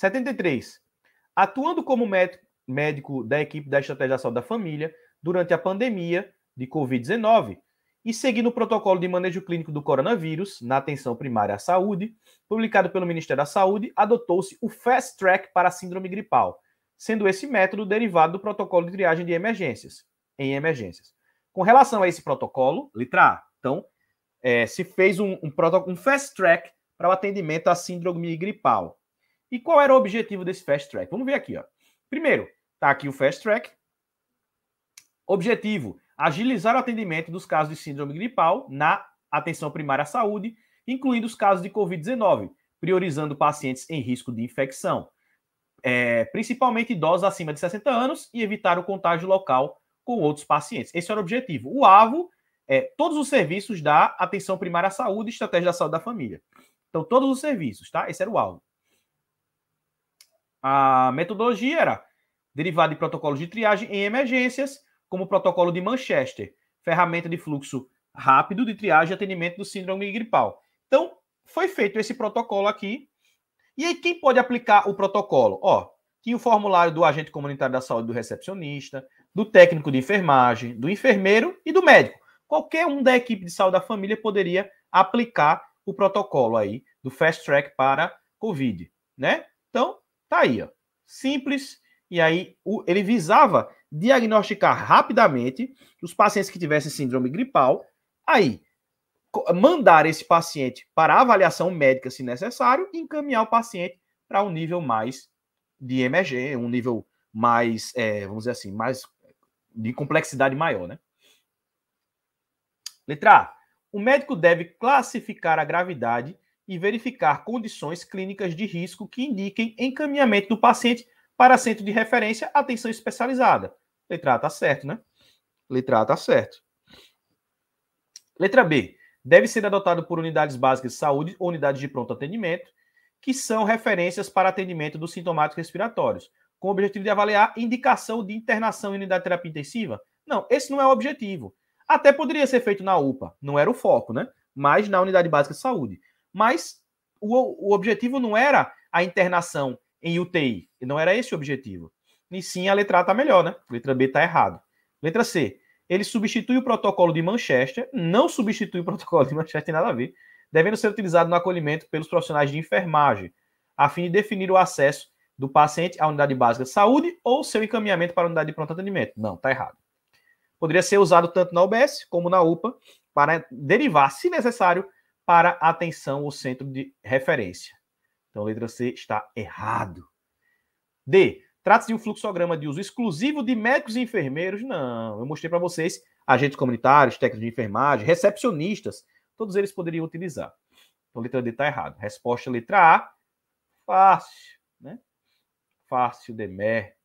73. Atuando como médico da equipe da Estratégia da Saúde da Família durante a pandemia de Covid-19 e seguindo o protocolo de manejo clínico do coronavírus na atenção primária à saúde, publicado pelo Ministério da Saúde, adotou-se o Fast Track para a Síndrome Gripal, sendo esse método derivado do protocolo de triagem de emergências, em emergências. Com relação a esse protocolo, letra A, então, é, se fez um, um, um Fast Track para o atendimento à síndrome gripal. E qual era o objetivo desse fast track? Vamos ver aqui, ó. Primeiro, tá aqui o fast track. Objetivo: agilizar o atendimento dos casos de síndrome gripal na atenção primária à saúde, incluindo os casos de COVID-19, priorizando pacientes em risco de infecção, é, principalmente idosos acima de 60 anos e evitar o contágio local com outros pacientes. Esse era o objetivo. O alvo é todos os serviços da atenção primária à saúde e estratégia da saúde da família. Então, todos os serviços, tá? Esse era o alvo. A metodologia era derivada de protocolos de triagem em emergências, como o protocolo de Manchester, ferramenta de fluxo rápido de triagem e atendimento do síndrome gripal. Então, foi feito esse protocolo aqui. E aí, quem pode aplicar o protocolo? Ó, tinha o formulário do agente comunitário da saúde, do recepcionista, do técnico de enfermagem, do enfermeiro e do médico. Qualquer um da equipe de saúde da família poderia aplicar o protocolo aí do Fast Track para Covid, né? Então, Tá aí, ó. Simples. E aí o, ele visava diagnosticar rapidamente os pacientes que tivessem síndrome gripal. Aí mandar esse paciente para avaliação médica, se necessário, e encaminhar o paciente para um nível mais de emergência, um nível mais, é, vamos dizer assim, mais de complexidade maior, né? Letra A. O médico deve classificar a gravidade e verificar condições clínicas de risco que indiquem encaminhamento do paciente para centro de referência, atenção especializada. Letra A tá certo, né? Letra A tá certo. Letra B. Deve ser adotado por unidades básicas de saúde ou unidades de pronto atendimento, que são referências para atendimento dos sintomáticos respiratórios, com o objetivo de avaliar indicação de internação em unidade de terapia intensiva. Não, esse não é o objetivo. Até poderia ser feito na UPA, não era o foco, né? Mas na unidade básica de saúde mas o, o objetivo não era a internação em UTI, não era esse o objetivo. E sim, a letra A está melhor, né? A letra B está errado. Letra C, ele substitui o protocolo de Manchester, não substitui o protocolo de Manchester, nada a ver, devendo ser utilizado no acolhimento pelos profissionais de enfermagem, a fim de definir o acesso do paciente à unidade básica de saúde ou seu encaminhamento para a unidade de pronto atendimento. Não, está errado. Poderia ser usado tanto na UBS como na UPA para derivar, se necessário, para atenção ou centro de referência. Então, a letra C está errado. D. Trata-se de um fluxograma de uso exclusivo de médicos e enfermeiros? Não. Eu mostrei para vocês agentes comunitários, técnicos de enfermagem, recepcionistas. Todos eles poderiam utilizar. Então, a letra D está errado. Resposta, letra A. Fácil, né? Fácil, Demer.